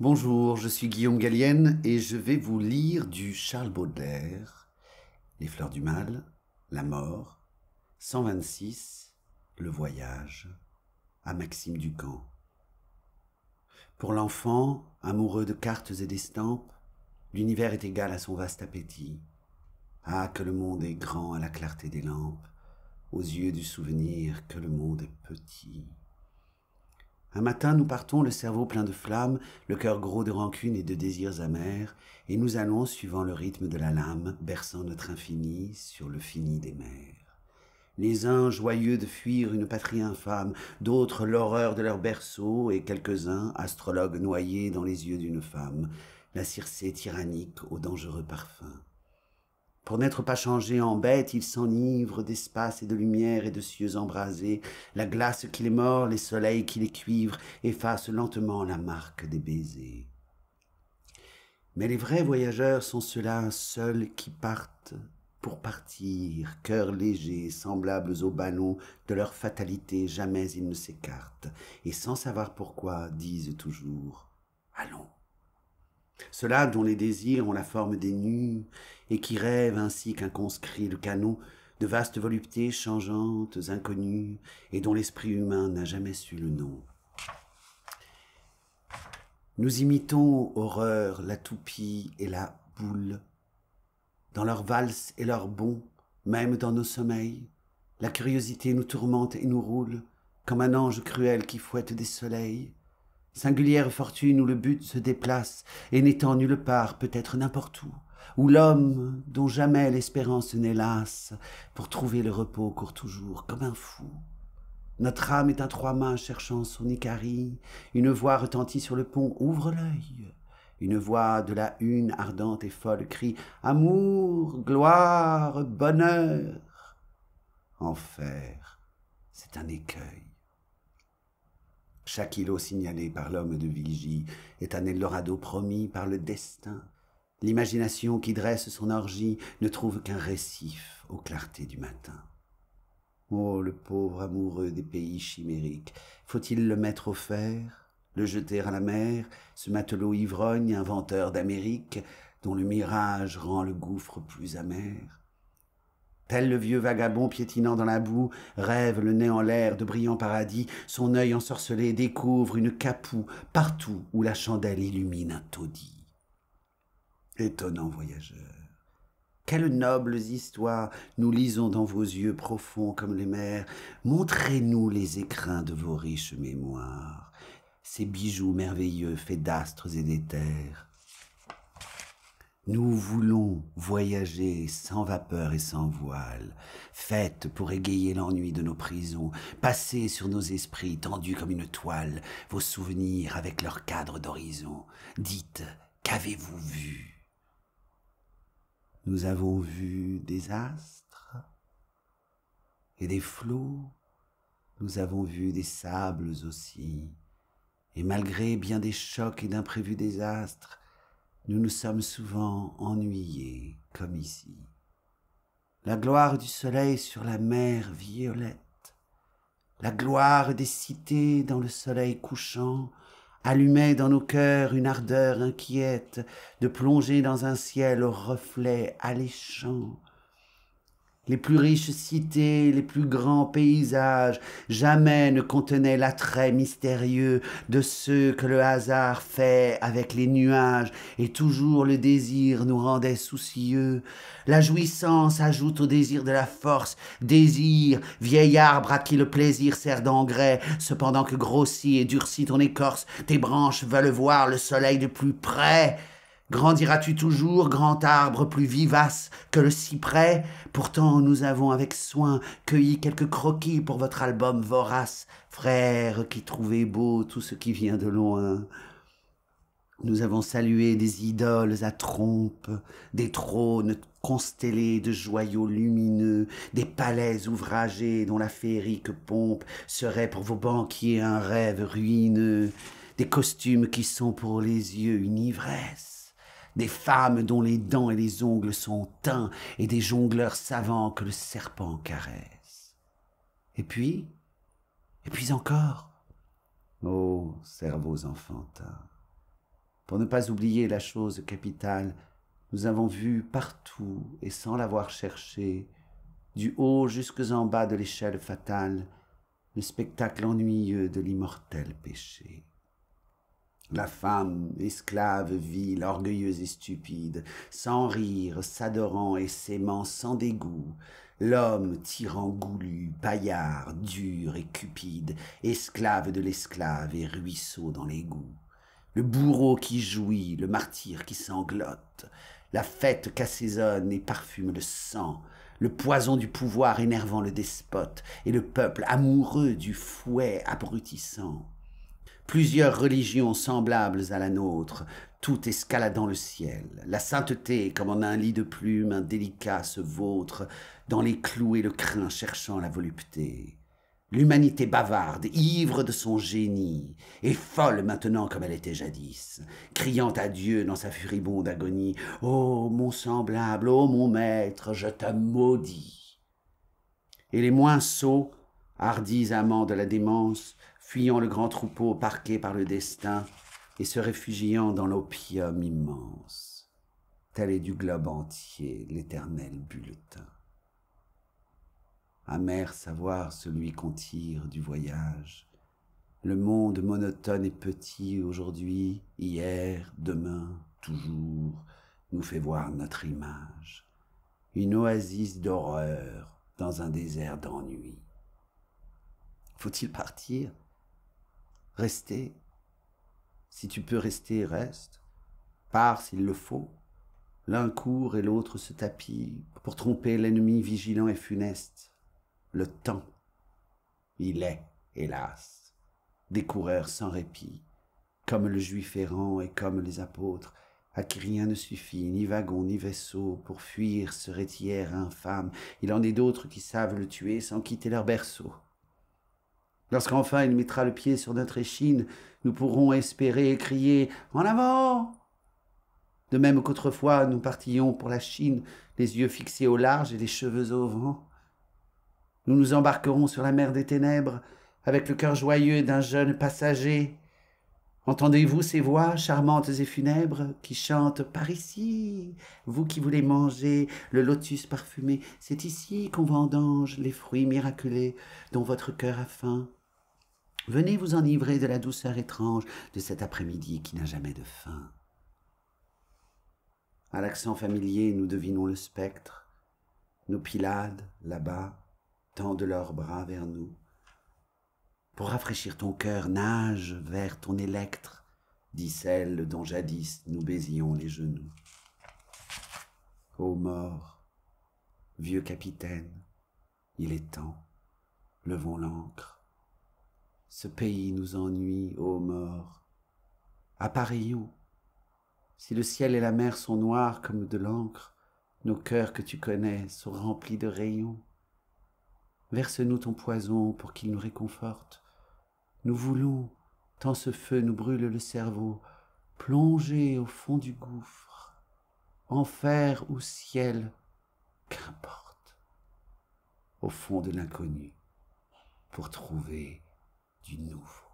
Bonjour, je suis Guillaume Gallienne et je vais vous lire du Charles Baudelaire, Les fleurs du mal, La mort, 126, Le voyage, à Maxime Ducamp. Pour l'enfant, amoureux de cartes et d'estampes, l'univers est égal à son vaste appétit. Ah, que le monde est grand à la clarté des lampes, aux yeux du souvenir que le monde est petit. Un matin, nous partons le cerveau plein de flammes, le cœur gros de rancune et de désirs amers, et nous allons, suivant le rythme de la lame, berçant notre infini sur le fini des mers. Les uns joyeux de fuir une patrie infâme, d'autres l'horreur de leur berceau, et quelques-uns astrologues noyés dans les yeux d'une femme, la circée tyrannique au dangereux parfum. Pour n'être pas changé en bête, ils s'enivrent d'espace et de lumière et de cieux embrasés. La glace qui les mord, les soleils qui les cuivrent, effacent lentement la marque des baisers. Mais les vrais voyageurs sont ceux-là seuls qui partent pour partir, cœurs légers, semblables aux ballons, de leur fatalité jamais ils ne s'écartent, et sans savoir pourquoi disent toujours ⁇ Allons !⁇ ceux-là dont les désirs ont la forme des nues, et qui rêvent ainsi qu'un conscrit le canon de vastes voluptés changeantes, inconnues, et dont l'esprit humain n'a jamais su le nom. Nous imitons, horreur, la toupie et la boule, dans leurs valses et leurs bonds, même dans nos sommeils, la curiosité nous tourmente et nous roule, comme un ange cruel qui fouette des soleils. Singulière fortune où le but se déplace et n'étant nulle part, peut-être n'importe où, où l'homme, dont jamais l'espérance n'est lasse, pour trouver le repos court toujours comme un fou. Notre âme est un trois-mâts cherchant son Icarie, une voix retentit sur le pont, ouvre l'œil. Une voix de la une ardente et folle crie Amour, gloire, bonheur. Enfer, c'est un écueil. Chaque îlot signalé par l'homme de Vigie est un Eldorado promis par le destin. L'imagination qui dresse son orgie ne trouve qu'un récif aux clartés du matin. Oh, le pauvre amoureux des pays chimériques, faut-il le mettre au fer, le jeter à la mer, ce matelot ivrogne, inventeur d'Amérique, dont le mirage rend le gouffre plus amer Tel le vieux vagabond piétinant dans la boue, rêve le nez en l'air de brillants paradis, son œil ensorcelé découvre une capoue partout où la chandelle illumine un taudis. Étonnant voyageur, quelles nobles histoires nous lisons dans vos yeux profonds comme les mers. Montrez-nous les écrins de vos riches mémoires, ces bijoux merveilleux faits d'astres et d'éthers. Nous voulons voyager sans vapeur et sans voile, faites pour égayer l'ennui de nos prisons, passer sur nos esprits tendus comme une toile, vos souvenirs avec leur cadre d'horizon. Dites, qu'avez-vous vu Nous avons vu des astres et des flots, nous avons vu des sables aussi, et malgré bien des chocs et d'imprévus désastres, nous nous sommes souvent ennuyés comme ici. La gloire du soleil sur la mer violette, la gloire des cités dans le soleil couchant, allumait dans nos cœurs une ardeur inquiète de plonger dans un ciel aux reflets alléchants, les plus riches cités, les plus grands paysages, jamais ne contenaient l'attrait mystérieux de ceux que le hasard fait avec les nuages, et toujours le désir nous rendait soucieux. La jouissance ajoute au désir de la force, désir, vieil arbre à qui le plaisir sert d'engrais, cependant que grossit et durcit ton écorce, tes branches veulent voir le soleil de plus près. Grandiras-tu toujours, grand arbre plus vivace que le cyprès Pourtant nous avons avec soin cueilli quelques croquis pour votre album vorace, frère qui trouvez beau tout ce qui vient de loin. Nous avons salué des idoles à trompe, des trônes constellés de joyaux lumineux, des palais ouvragés dont la féerique pompe serait pour vos banquiers un rêve ruineux, des costumes qui sont pour les yeux une ivresse des femmes dont les dents et les ongles sont teints, et des jongleurs savants que le serpent caresse. Et puis, et puis encore, ô oh, cerveaux enfantins, pour ne pas oublier la chose capitale, nous avons vu partout, et sans l'avoir cherché, du haut jusqu'en en bas de l'échelle fatale, le spectacle ennuyeux de l'immortel péché. La femme, esclave, vile, orgueilleuse et stupide, sans rire, s'adorant et s'aimant sans dégoût. L'homme, tyran goulu, paillard, dur et cupide, esclave de l'esclave et ruisseau dans l'égout. Le bourreau qui jouit, le martyr qui sanglote, la fête qu'assaisonne et parfume le sang, le poison du pouvoir énervant le despote, et le peuple amoureux du fouet abrutissant plusieurs religions semblables à la nôtre, tout escaladant le ciel, la sainteté comme en un lit de plumes, un délicat se vautre, dans les clous et le crin cherchant la volupté. L'humanité bavarde, ivre de son génie, et folle maintenant comme elle était jadis, criant à Dieu dans sa furibonde agonie, Ô oh, mon semblable, ô oh, mon maître, je te maudis. Et les moins sots, hardis amants de la démence, fuyant le grand troupeau parqué par le destin et se réfugiant dans l'opium immense. Tel est du globe entier l'éternel bulletin. Amer savoir celui qu'on tire du voyage. Le monde monotone et petit aujourd'hui, hier, demain, toujours, nous fait voir notre image. Une oasis d'horreur dans un désert d'ennui. Faut-il partir rester. Si tu peux rester, reste. Pars s'il le faut. L'un court et l'autre se tapit pour tromper l'ennemi vigilant et funeste. Le temps, il est, hélas, des coureurs sans répit, comme le juif errant et comme les apôtres, à qui rien ne suffit, ni wagon, ni vaisseau, pour fuir ce rétiaire infâme. Il en est d'autres qui savent le tuer sans quitter leur berceau. Lorsqu'enfin il mettra le pied sur notre échine, nous pourrons espérer et crier En avant De même qu'autrefois nous partions pour la Chine, les yeux fixés au large et les cheveux au vent. Nous nous embarquerons sur la mer des ténèbres, avec le cœur joyeux d'un jeune passager. Entendez-vous ces voix charmantes et funèbres qui chantent par ici Vous qui voulez manger le lotus parfumé, c'est ici qu'on vendange les fruits miraculés dont votre cœur a faim. Venez vous enivrer de la douceur étrange de cet après-midi qui n'a jamais de fin. À l'accent familier, nous devinons le spectre. Nos pilades, là-bas, tendent leurs bras vers nous. Pour rafraîchir ton cœur, nage vers ton électre, dit celle dont jadis nous baisions les genoux. Ô mort, vieux capitaine, il est temps, levons l'ancre. Ce pays nous ennuie, ô mort. Appareillons. Si le ciel et la mer sont noirs comme de l'encre, nos cœurs que tu connais sont remplis de rayons. Verse-nous ton poison pour qu'il nous réconforte. Nous voulons, tant ce feu nous brûle le cerveau, plonger au fond du gouffre, enfer ou ciel, qu'importe, au fond de l'inconnu, pour trouver du nouveau.